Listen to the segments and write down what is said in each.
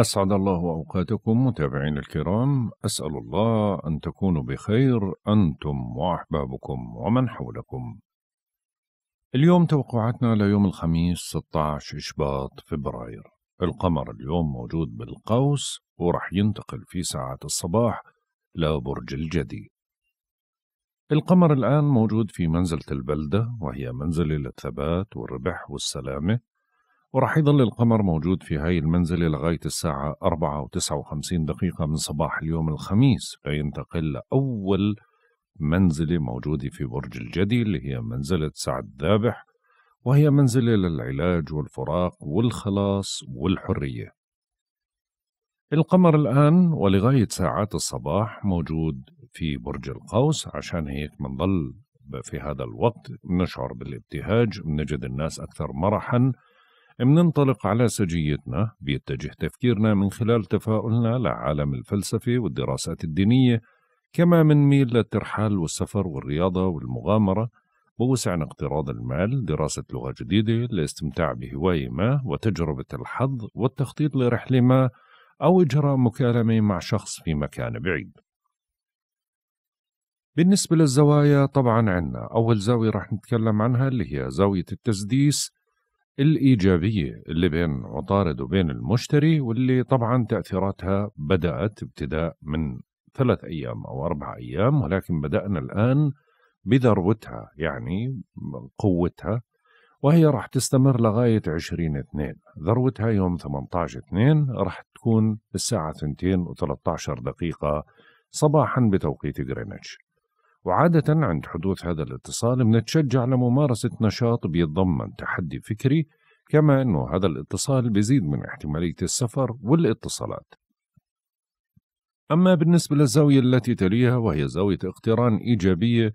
أسعد الله أوقاتكم متابعين الكرام أسأل الله أن تكونوا بخير أنتم وأحبابكم ومن حولكم اليوم توقعاتنا ليوم الخميس 16 إشباط فبراير القمر اليوم موجود بالقوس ورح ينتقل في ساعات الصباح لبرج الجدي القمر الآن موجود في منزلة البلدة وهي منزلة للثبات والربح والسلامة وراح يظل القمر موجود في هاي المنزلة لغاية الساعة 4 و59 دقيقة من صباح اليوم الخميس لينتقل لأول منزلة موجودة في برج الجدي اللي هي منزلة سعد ذابح وهي منزلة للعلاج والفراق والخلاص والحرية القمر الآن ولغاية ساعات الصباح موجود في برج القوس عشان هيك منضل في هذا الوقت نشعر بالابتهاج نجد الناس أكثر مرحاً مننطلق على سجيتنا بيتجه تفكيرنا من خلال تفاؤلنا لعالم الفلسفة والدراسات الدينية كما منميل للترحال والسفر والرياضة والمغامرة ووسعنا اقتراض المال دراسة لغة جديدة الاستمتاع بهواية ما وتجربة الحظ والتخطيط لرحلة ما أو إجراء مكالمة مع شخص في مكان بعيد بالنسبة للزوايا طبعا عنا أول زاوية رح نتكلم عنها اللي هي زاوية التسديس الإيجابية اللي بين عطارد وبين المشتري واللي طبعا تأثيراتها بدأت ابتداء من ثلاث أيام أو أربع أيام ولكن بدأنا الآن بذروتها يعني قوتها وهي راح تستمر لغاية 20/2 ذروتها يوم 18/2 راح تكون الساعة ثنتين وثلاثة عشر دقيقة صباحا بتوقيت غرينتش وعادة عند حدوث هذا الاتصال بنتشجع لممارسة نشاط بيتضمن تحدي فكري كما أنه هذا الاتصال بيزيد من احتمالية السفر والاتصالات أما بالنسبة للزاوية التي تليها وهي زاوية اقتران إيجابية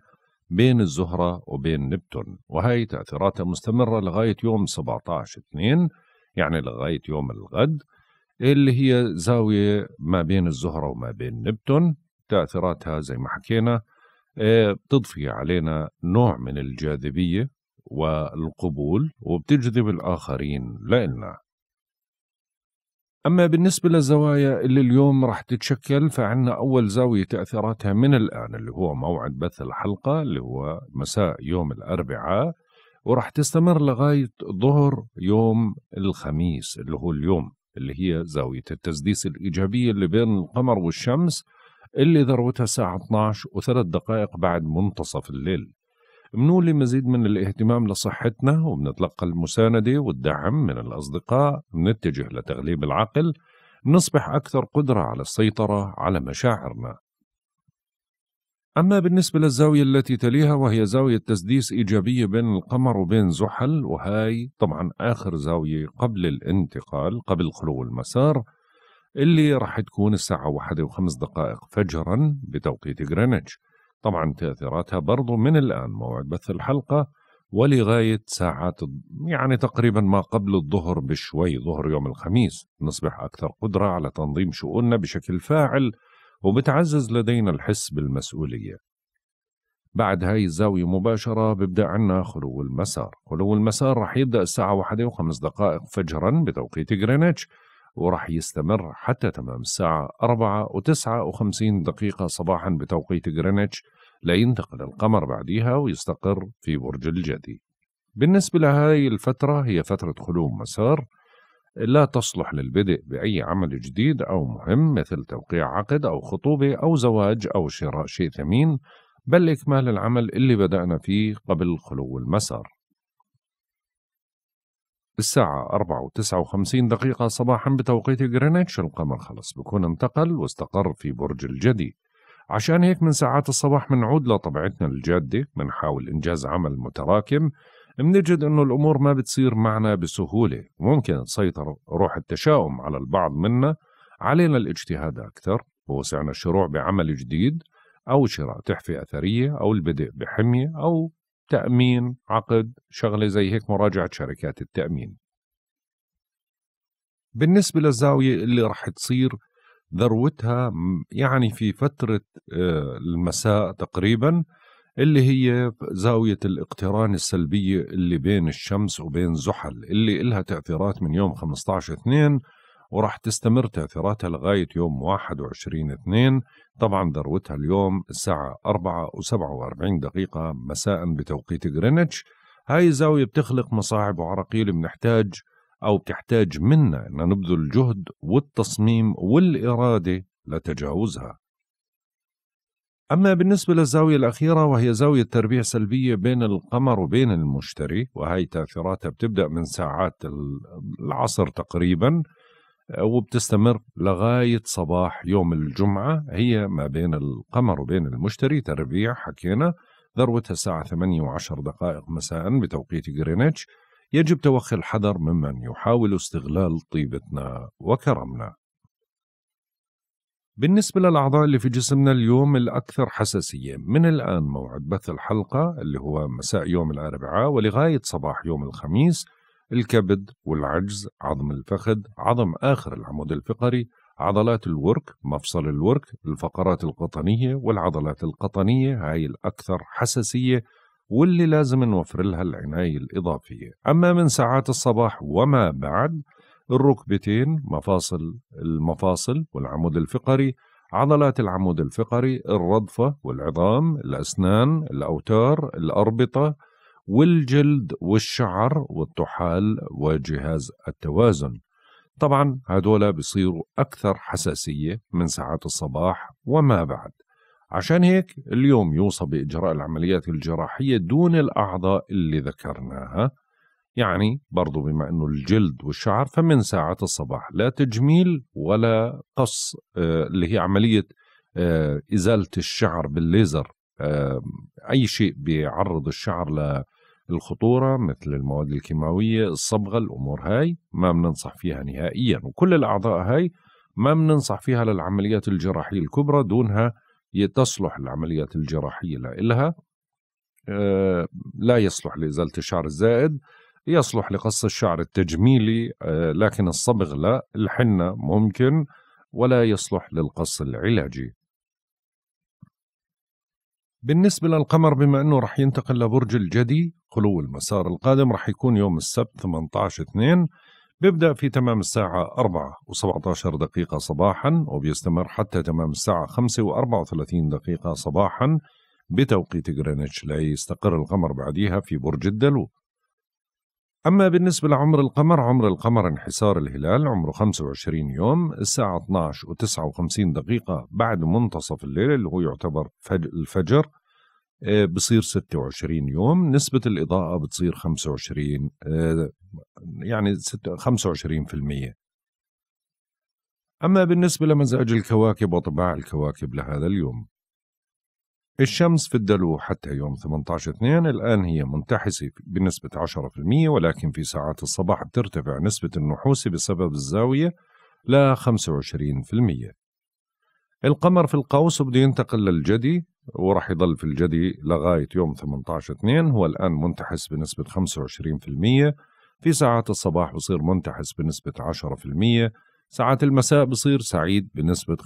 بين الزهرة وبين نبتون وهي تأثيراتها مستمرة لغاية يوم 17/2 يعني لغاية يوم الغد اللي هي زاوية ما بين الزهرة وما بين نبتون تأثيراتها زي ما حكينا بتضفي آه، علينا نوع من الجاذبية والقبول وبتجذب الآخرين لإلنا أما بالنسبة للزوايا اللي اليوم رح تتشكل فعنا أول زاوية تأثيراتها من الآن اللي هو موعد بث الحلقة اللي هو مساء يوم الأربعاء ورح تستمر لغاية ظهر يوم الخميس اللي هو اليوم اللي هي زاوية التسديس الإيجابية اللي بين القمر والشمس اللي ذروتها الساعة 12 وثلاث دقائق بعد منتصف الليل منولي مزيد من الاهتمام لصحتنا وبنتلقى المساندة والدعم من الأصدقاء بنتجه لتغليب العقل نصبح أكثر قدرة على السيطرة على مشاعرنا أما بالنسبة للزاوية التي تليها وهي زاوية تسديس إيجابية بين القمر وبين زحل وهاي طبعا آخر زاوية قبل الانتقال قبل خلو المسار اللي راح تكون الساعة واحدة وخمس دقائق فجرا بتوقيت غرينتش طبعا تأثيراتها برضو من الآن موعد بث الحلقة ولغاية ساعات يعني تقريبا ما قبل الظهر بشوي ظهر يوم الخميس نصبح أكثر قدرة على تنظيم شؤوننا بشكل فاعل وبتعزز لدينا الحس بالمسؤولية بعد هاي الزاوية مباشرة بيبدأ عنا خلو المسار خلو المسار رح يبدأ الساعة واحدة وخمس دقائق فجرا بتوقيت غرينتش وراح يستمر حتى تمام الساعة 4 و59 دقيقة صباحا بتوقيت غرينتش لينتقل القمر بعديها ويستقر في برج الجدي بالنسبة لهذه الفترة هي فترة خلو مسار لا تصلح للبدء بأي عمل جديد أو مهم مثل توقيع عقد أو خطوبة أو زواج أو شراء شيء ثمين بل إكمال العمل اللي بدأنا فيه قبل خلو المسار الساعة 4 و59 دقيقة صباحا بتوقيت غرينتش القمر خلص بكون انتقل واستقر في برج الجدي عشان هيك من ساعات الصباح منعود لطبيعتنا الجادة منحاول إنجاز عمل متراكم منجد أنه الأمور ما بتصير معنا بسهولة ممكن تسيطر روح التشاؤم على البعض منا علينا الاجتهاد أكثر ووسعنا الشروع بعمل جديد أو شراء تحفة أثرية أو البدء بحمية أو تامين عقد شغله زي هيك مراجعه شركات التامين بالنسبه للزاويه اللي رح تصير ذروتها يعني في فتره آه، المساء تقريبا اللي هي زاوية الاقتران السلبية اللي بين الشمس وبين زحل اللي إلها تأثيرات من يوم 15 اثنين وراح تستمر تأثيراتها لغاية يوم 21 2 طبعا ذروتها اليوم الساعة 4 و47 دقيقة مساء بتوقيت غرينتش هاي الزاوية بتخلق مصاعب وعراقيل بنحتاج أو بتحتاج منا أن نبذل الجهد والتصميم والإرادة لتجاوزها أما بالنسبة للزاوية الأخيرة وهي زاوية تربيع سلبية بين القمر وبين المشتري وهي تأثيراتها بتبدأ من ساعات العصر تقريباً وبتستمر لغاية صباح يوم الجمعة هي ما بين القمر وبين المشتري تربيع حكينا ذروتها الساعة 8 و10 دقائق مساء بتوقيت غرينتش يجب توخي الحذر ممن يحاول استغلال طيبتنا وكرمنا بالنسبة للأعضاء اللي في جسمنا اليوم الأكثر حساسية من الآن موعد بث الحلقة اللي هو مساء يوم الأربعاء ولغاية صباح يوم الخميس الكبد والعجز عظم الفخذ عظم آخر العمود الفقري عضلات الورك مفصل الورك الفقرات القطنية والعضلات القطنية هاي الأكثر حساسية واللي لازم نوفر لها العناية الإضافية أما من ساعات الصباح وما بعد الركبتين مفاصل المفاصل والعمود الفقري عضلات العمود الفقري الرضفة والعظام الأسنان الأوتار الأربطة والجلد والشعر والطحال وجهاز التوازن طبعا هدول بيصيروا أكثر حساسية من ساعات الصباح وما بعد عشان هيك اليوم يوصى بإجراء العمليات الجراحية دون الأعضاء اللي ذكرناها يعني برضو بما أنه الجلد والشعر فمن ساعات الصباح لا تجميل ولا قص آه، اللي هي عملية آه، إزالة الشعر بالليزر أي شيء بيعرض الشعر الخطورة مثل المواد الكيماوية الصبغة الأمور هاي ما بننصح فيها نهائيا وكل الأعضاء هاي ما بننصح فيها للعمليات الجراحية الكبرى دونها تصلح العمليات الجراحية لإلها أه لا يصلح لإزالة الشعر الزائد يصلح لقص الشعر التجميلي أه لكن الصبغ لا الحنة ممكن ولا يصلح للقص العلاجي بالنسبة للقمر بما أنه رح ينتقل لبرج الجدي خلو المسار القادم رح يكون يوم السبت 18 2 بيبدأ في تمام الساعة 4 و17 دقيقة صباحا وبيستمر حتى تمام الساعة 5 و34 دقيقة صباحا بتوقيت غرينتش لا يستقر القمر بعديها في برج الدلو أما بالنسبة لعمر القمر عمر القمر انحسار الهلال عمره 25 يوم الساعة 12 و59 دقيقة بعد منتصف الليل اللي هو يعتبر الفجر آه، بصير 26 يوم نسبة الإضاءة بتصير 25 آه، يعني 25% أما بالنسبة لمزاج الكواكب وطباع الكواكب لهذا اليوم الشمس في الدلو حتى يوم 18 2 الآن هي منتحسة بنسبة 10% ولكن في ساعات الصباح بترتفع نسبة النحوس بسبب الزاوية ل 25% القمر في القوس بده ينتقل للجدي وراح يضل في الجدي لغاية يوم 18 2 هو الآن منتحس بنسبة 25% في ساعات الصباح بصير منتحس بنسبة 10% ساعات المساء بصير سعيد بنسبة 15%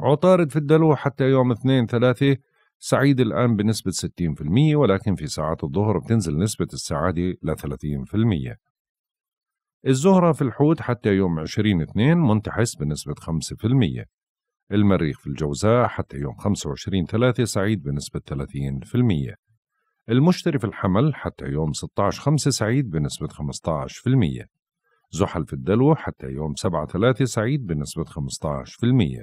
عطارد في الدلو حتى يوم اثنين ثلاثة سعيد الآن بنسبة 60% ولكن في ساعات الظهر بتنزل نسبة السعادة ل 30% الزهرة في الحوت حتى يوم 20 اثنين منتحس بنسبة 5% المريخ في الجوزاء حتى يوم 25 ثلاثة سعيد بنسبة 30% المشتري في الحمل حتى يوم 16 خمسة سعيد بنسبة 15% زحل في الدلو حتى يوم 7 3 سعيد بنسبة المية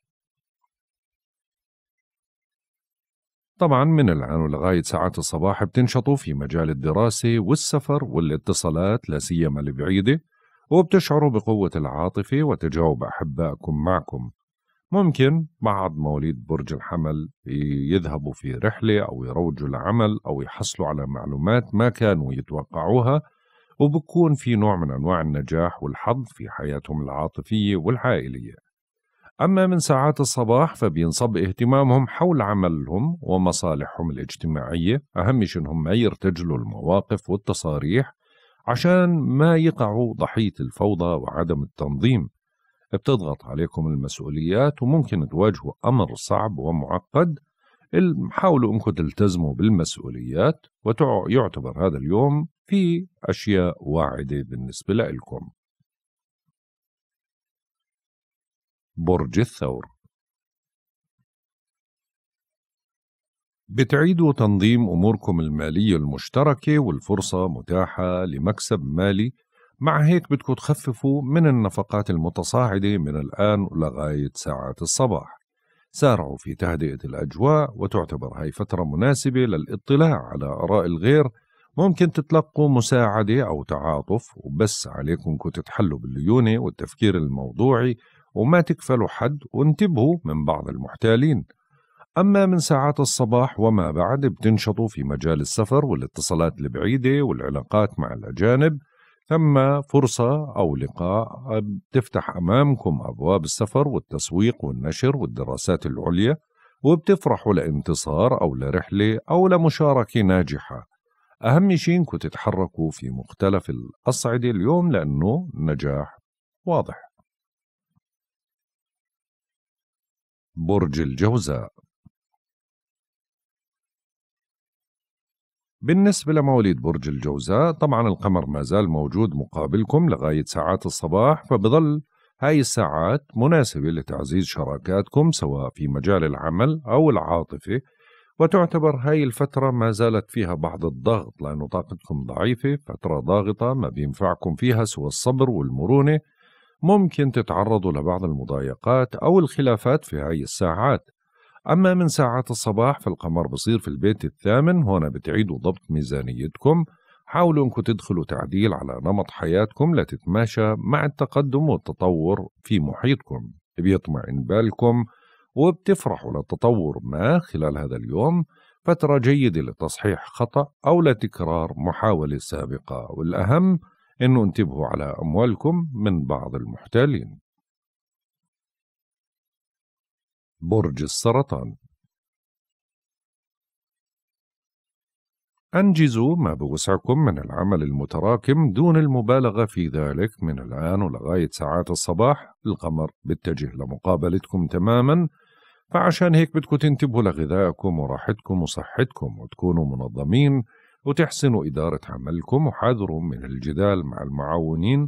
طبعا من الآن ولغاية ساعات الصباح بتنشطوا في مجال الدراسة والسفر والاتصالات لا سيما البعيدة وبتشعروا بقوة العاطفة وتجاوب أحبائكم معكم ممكن بعض مواليد برج الحمل يذهبوا في رحلة أو يروجوا لعمل أو يحصلوا على معلومات ما كانوا يتوقعوها وبكون في نوع من أنواع النجاح والحظ في حياتهم العاطفية والعائلية أما من ساعات الصباح فبينصب اهتمامهم حول عملهم ومصالحهم الاجتماعية أهم شيء إنهم ما يرتجلوا المواقف والتصاريح عشان ما يقعوا ضحية الفوضى وعدم التنظيم بتضغط عليكم المسؤوليات وممكن تواجهوا أمر صعب ومعقد حاولوا انكم تلتزموا بالمسؤوليات ويعتبر هذا اليوم في أشياء واعدة بالنسبة لكم برج الثور بتعيدوا تنظيم أموركم المالية المشتركة والفرصة متاحة لمكسب مالي مع هيك بدكم تخففوا من النفقات المتصاعدة من الآن لغاية ساعات الصباح سارعوا في تهدئة الأجواء وتعتبر هاي فترة مناسبة للإطلاع على آراء الغير ممكن تتلقوا مساعدة أو تعاطف وبس عليكم تتحلوا بالليونة والتفكير الموضوعي وما تكفلوا حد وانتبهوا من بعض المحتالين أما من ساعات الصباح وما بعد بتنشطوا في مجال السفر والاتصالات البعيدة والعلاقات مع الأجانب ثم فرصة أو لقاء بتفتح أمامكم أبواب السفر والتسويق والنشر والدراسات العليا وبتفرحوا لانتصار أو لرحلة أو لمشاركة ناجحة أهم شيء إنكم تتحركوا في مختلف الأصعدة اليوم لأنه النجاح واضح برج الجوزاء بالنسبة لمواليد برج الجوزاء طبعا القمر ما زال موجود مقابلكم لغاية ساعات الصباح فبظل هاي الساعات مناسبة لتعزيز شراكاتكم سواء في مجال العمل أو العاطفة وتعتبر هاي الفترة ما زالت فيها بعض الضغط لأنه طاقتكم ضعيفة فترة ضاغطة ما بينفعكم فيها سوى الصبر والمرونة ممكن تتعرضوا لبعض المضايقات أو الخلافات في هاي الساعات أما من ساعات الصباح فالقمر بصير في البيت الثامن هون بتعيدوا ضبط ميزانيتكم حاولوا انكم تدخلوا تعديل على نمط حياتكم لتتماشى مع التقدم والتطور في محيطكم بيطمئن بالكم وبتفرحوا لتطور ما خلال هذا اليوم فترة جيدة لتصحيح خطأ أو لتكرار محاولة سابقة والأهم أنه انتبهوا على أموالكم من بعض المحتالين برج السرطان أنجزوا ما بوسعكم من العمل المتراكم دون المبالغة في ذلك من الآن ولغاية ساعات الصباح القمر بيتجه لمقابلتكم تماما فعشان هيك بدكم تنتبهوا لغذائكم وراحتكم وصحتكم وتكونوا منظمين وتحسنوا إدارة عملكم وحذروا من الجدال مع المعاونين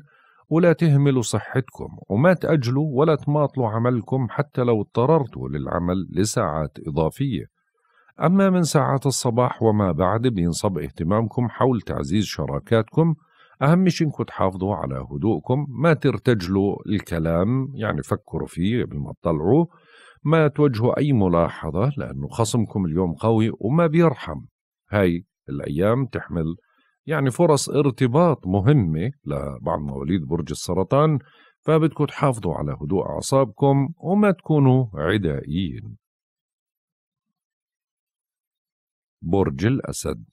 ولا تهملوا صحتكم وما تأجلوا ولا تماطلوا عملكم حتى لو اضطررتوا للعمل لساعات إضافية أما من ساعات الصباح وما بعد بينصب اهتمامكم حول تعزيز شراكاتكم أهم شيء إنكم تحافظوا على هدوءكم ما ترتجلوا الكلام يعني فكروا فيه قبل ما تطلعوا ما توجهوا أي ملاحظة لأنه خصمكم اليوم قوي وما بيرحم هاي الأيام تحمل يعني فرص ارتباط مهمة لبعض مواليد برج السرطان فبدكم تحافظوا على هدوء أعصابكم وما تكونوا عدائيين برج الأسد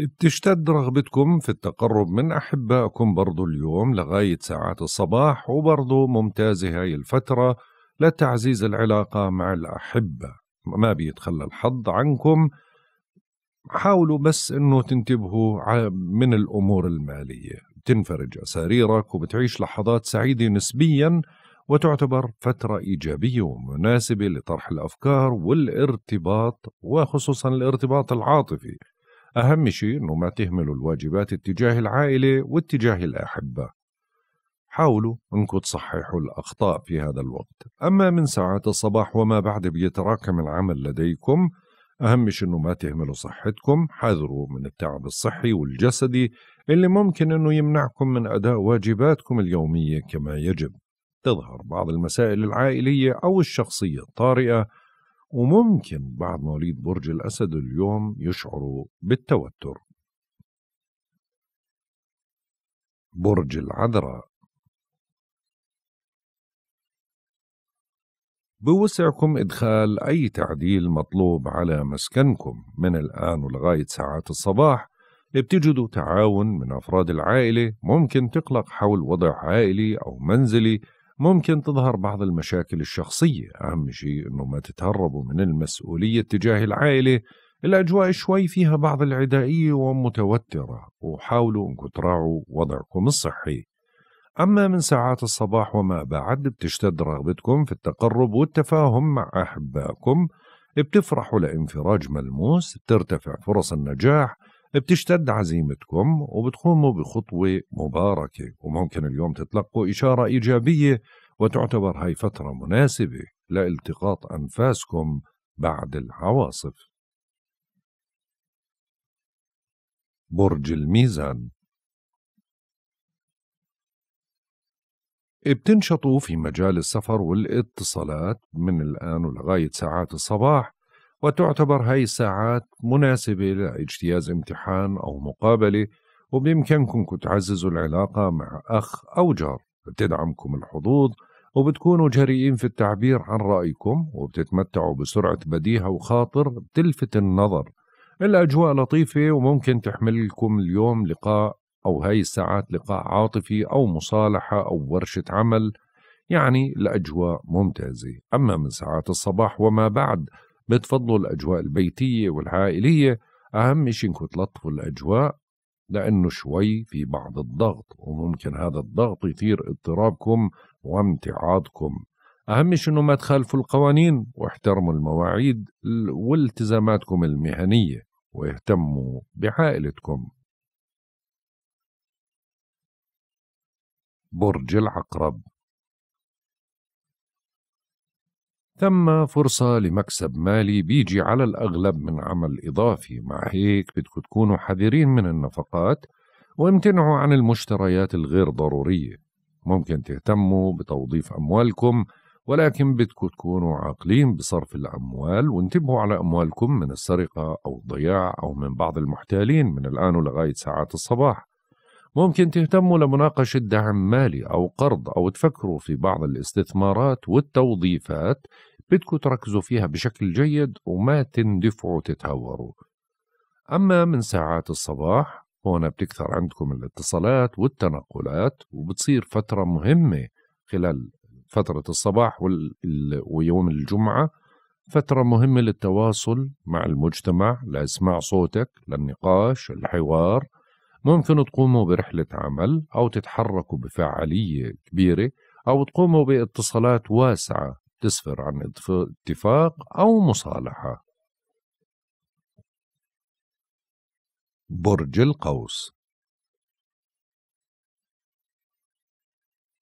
بتشتد رغبتكم في التقرب من أحبائكم برضو اليوم لغاية ساعات الصباح وبرضو ممتازة هاي الفترة لتعزيز العلاقة مع الأحبة ما بيتخلى الحظ عنكم حاولوا بس انه تنتبهوا من الامور الماليه بتنفرج اساريرك وبتعيش لحظات سعيده نسبيا وتعتبر فتره ايجابيه ومناسبه لطرح الافكار والارتباط وخصوصا الارتباط العاطفي اهم شيء انه ما تهملوا الواجبات اتجاه العائله واتجاه الاحبه حاولوا انكم تصححوا الاخطاء في هذا الوقت اما من ساعات الصباح وما بعد بيتراكم العمل لديكم اهم شيء انه ما تهملوا صحتكم حذروا من التعب الصحي والجسدي اللي ممكن انه يمنعكم من اداء واجباتكم اليوميه كما يجب تظهر بعض المسائل العائليه او الشخصيه الطارئه وممكن بعض مواليد برج الاسد اليوم يشعروا بالتوتر برج العذراء بوسعكم إدخال أي تعديل مطلوب على مسكنكم من الآن ولغاية ساعات الصباح بتجدوا تعاون من أفراد العائلة ممكن تقلق حول وضع عائلي أو منزلي ممكن تظهر بعض المشاكل الشخصية أهم شيء أنه ما تتهربوا من المسؤولية تجاه العائلة الأجواء شوي فيها بعض العدائية ومتوترة وحاولوا أنكم تراعوا وضعكم الصحي أما من ساعات الصباح وما بعد بتشتد رغبتكم في التقرب والتفاهم مع أحبائكم بتفرحوا لانفراج ملموس بترتفع فرص النجاح بتشتد عزيمتكم وبتقوموا بخطوة مباركة وممكن اليوم تتلقوا إشارة إيجابية وتعتبر هاي فترة مناسبة لالتقاط أنفاسكم بعد العواصف برج الميزان بتنشطوا في مجال السفر والاتصالات من الآن ولغاية ساعات الصباح وتعتبر هاي الساعات مناسبة لاجتياز امتحان أو مقابلة وبإمكانكم تعززوا العلاقة مع أخ أو جار بتدعمكم الحظوظ وبتكونوا جريئين في التعبير عن رأيكم وبتتمتعوا بسرعة بديهة وخاطر بتلفت النظر الأجواء لطيفة وممكن تحملكم اليوم لقاء أو هاي الساعات لقاء عاطفي أو مصالحة أو ورشة عمل يعني الأجواء ممتازة أما من ساعات الصباح وما بعد بتفضلوا الأجواء البيتية والعائلية أهم شيء إنكم تلطفوا الأجواء لأنه شوي في بعض الضغط وممكن هذا الضغط يثير اضطرابكم وامتعاضكم أهم شيء إنه ما تخالفوا القوانين واحترموا المواعيد والتزاماتكم المهنية واهتموا بعائلتكم برج العقرب تم فرصة لمكسب مالي بيجي على الأغلب من عمل إضافي مع هيك بدكم تكونوا حذرين من النفقات وامتنعوا عن المشتريات الغير ضرورية ممكن تهتموا بتوظيف أموالكم ولكن بدكم تكونوا عاقلين بصرف الأموال وانتبهوا على أموالكم من السرقة أو الضياع أو من بعض المحتالين من الآن ولغاية ساعات الصباح ممكن تهتموا لمناقشة دعم مالي أو قرض أو تفكروا في بعض الاستثمارات والتوظيفات بدكم تركزوا فيها بشكل جيد وما تندفعوا تتهوروا أما من ساعات الصباح هون بتكثر عندكم الاتصالات والتنقلات وبتصير فترة مهمة خلال فترة الصباح ويوم الجمعة فترة مهمة للتواصل مع المجتمع لإسماع صوتك للنقاش الحوار ممكن تقوموا برحلة عمل أو تتحركوا بفعالية كبيرة أو تقوموا باتصالات واسعة تسفر عن اتفاق أو مصالحة برج القوس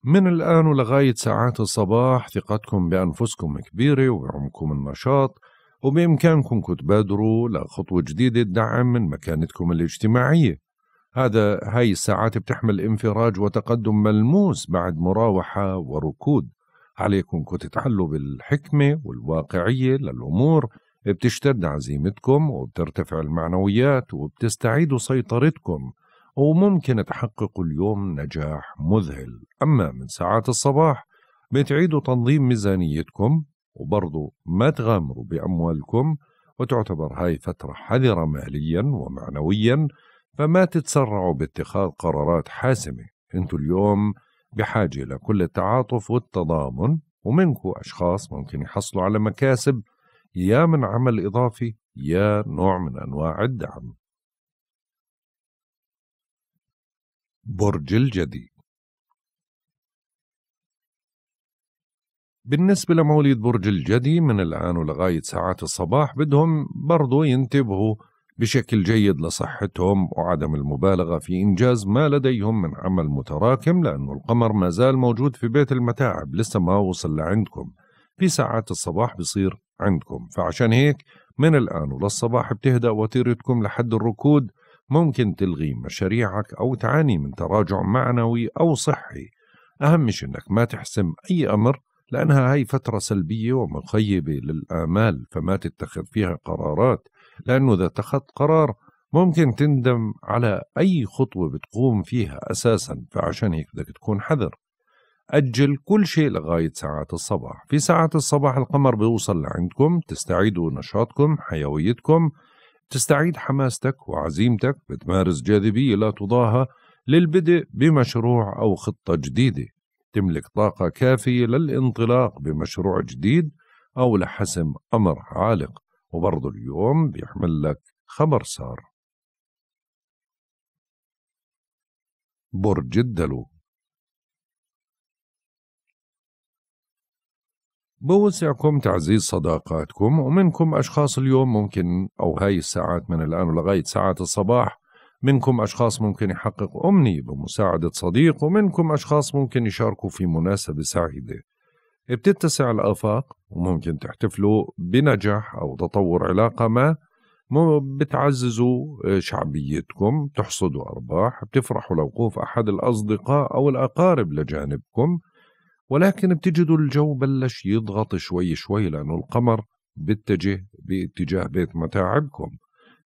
من الآن ولغاية ساعات الصباح ثقتكم بأنفسكم كبيرة وعمكم النشاط وبإمكانكم تبادروا لخطوة جديدة تدعم من مكانتكم الاجتماعية هذا هاي الساعات بتحمل انفراج وتقدم ملموس بعد مراوحة وركود عليكم تتحلوا بالحكمة والواقعية للأمور بتشتد عزيمتكم وبترتفع المعنويات وبتستعيدوا سيطرتكم وممكن تحققوا اليوم نجاح مذهل أما من ساعات الصباح بتعيدوا تنظيم ميزانيتكم وبرضو ما تغامروا بأموالكم وتعتبر هاي فترة حذرة ماليا ومعنويا فما تتسرعوا باتخاذ قرارات حاسمة انتوا اليوم بحاجة لكل التعاطف والتضامن ومنكو أشخاص ممكن يحصلوا على مكاسب يا من عمل إضافي يا نوع من أنواع الدعم برج الجدي بالنسبة لمواليد برج الجدي من الآن ولغاية ساعات الصباح بدهم برضو ينتبهوا بشكل جيد لصحتهم وعدم المبالغة في إنجاز ما لديهم من عمل متراكم لأن القمر ما زال موجود في بيت المتاعب لسه ما وصل لعندكم في ساعات الصباح بصير عندكم فعشان هيك من الآن وللصباح بتهدأ وتيرتكم لحد الركود ممكن تلغي مشاريعك أو تعاني من تراجع معنوي أو صحي أهم شيء أنك ما تحسم أي أمر لأنها هي فترة سلبية ومخيبة للآمال فما تتخذ فيها قرارات لأنه إذا اتخذت قرار ممكن تندم على أي خطوة بتقوم فيها أساسا فعشان هيك بدك تكون حذر أجل كل شيء لغاية ساعات الصباح في ساعات الصباح القمر بيوصل لعندكم تستعيدوا نشاطكم حيويتكم تستعيد حماستك وعزيمتك بتمارس جاذبية لا تضاهى للبدء بمشروع أو خطة جديدة تملك طاقة كافية للانطلاق بمشروع جديد أو لحسم أمر عالق وبرضه اليوم بيحمل لك خبر صار برج الدلو بوسعكم تعزيز صداقاتكم ومنكم أشخاص اليوم ممكن أو هاي الساعات من الآن ولغاية ساعات الصباح منكم أشخاص ممكن يحقق أمنية بمساعدة صديق ومنكم أشخاص ممكن يشاركوا في مناسبة سعيدة بتتسع الآفاق وممكن تحتفلوا بنجاح أو تطور علاقة ما بتعززوا آه، شعبيتكم بتحصدوا أرباح بتفرحوا لوقوف أحد الأصدقاء أو الأقارب لجانبكم ولكن بتجدوا الجو بلش يضغط شوي شوي لأنه القمر بيتجه باتجاه بيت متاعبكم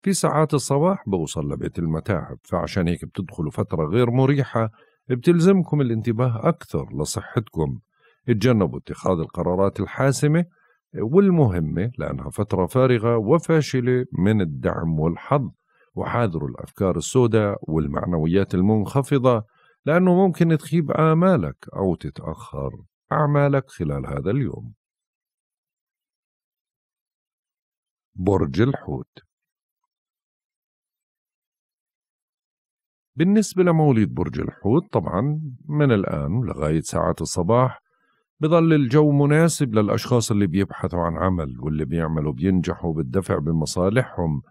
في ساعات الصباح بوصل لبيت المتاعب فعشان هيك بتدخلوا فترة غير مريحة بتلزمكم الانتباه أكثر لصحتكم اتجنبوا اتخاذ القرارات الحاسمة والمهمة لأنها فترة فارغة وفاشلة من الدعم والحظ وحاذروا الأفكار السوداء والمعنويات المنخفضة لأنه ممكن تخيب آمالك أو تتأخر أعمالك خلال هذا اليوم برج الحوت بالنسبة لمواليد برج الحوت طبعا من الآن لغاية ساعات الصباح بضل الجو مناسب للأشخاص اللي بيبحثوا عن عمل واللي بيعملوا بينجحوا بالدفع بمصالحهم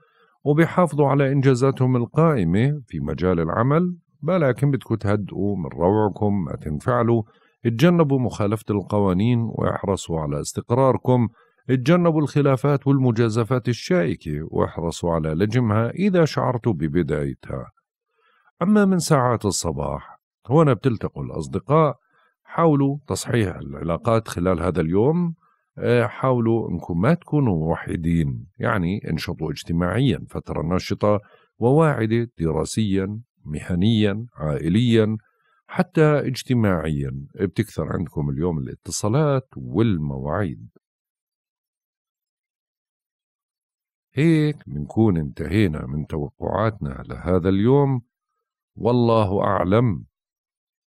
وبيحافظوا على إنجازاتهم القائمة في مجال العمل ولكن بدكم تهدئوا من روعكم ما تنفعلوا اتجنبوا مخالفة القوانين واحرصوا على استقراركم اتجنبوا الخلافات والمجازفات الشائكة واحرصوا على لجمها إذا شعرتوا ببدايتها أما من ساعات الصباح هنا بتلتقوا الأصدقاء حاولوا تصحيح العلاقات خلال هذا اليوم آه، حاولوا انكم ما تكونوا وحيدين يعني انشطوا اجتماعيا فتره نشطه وواعده دراسيا مهنيا عائليا حتى اجتماعيا بتكثر عندكم اليوم الاتصالات والمواعيد هيك بنكون انتهينا من توقعاتنا لهذا اليوم والله أعلم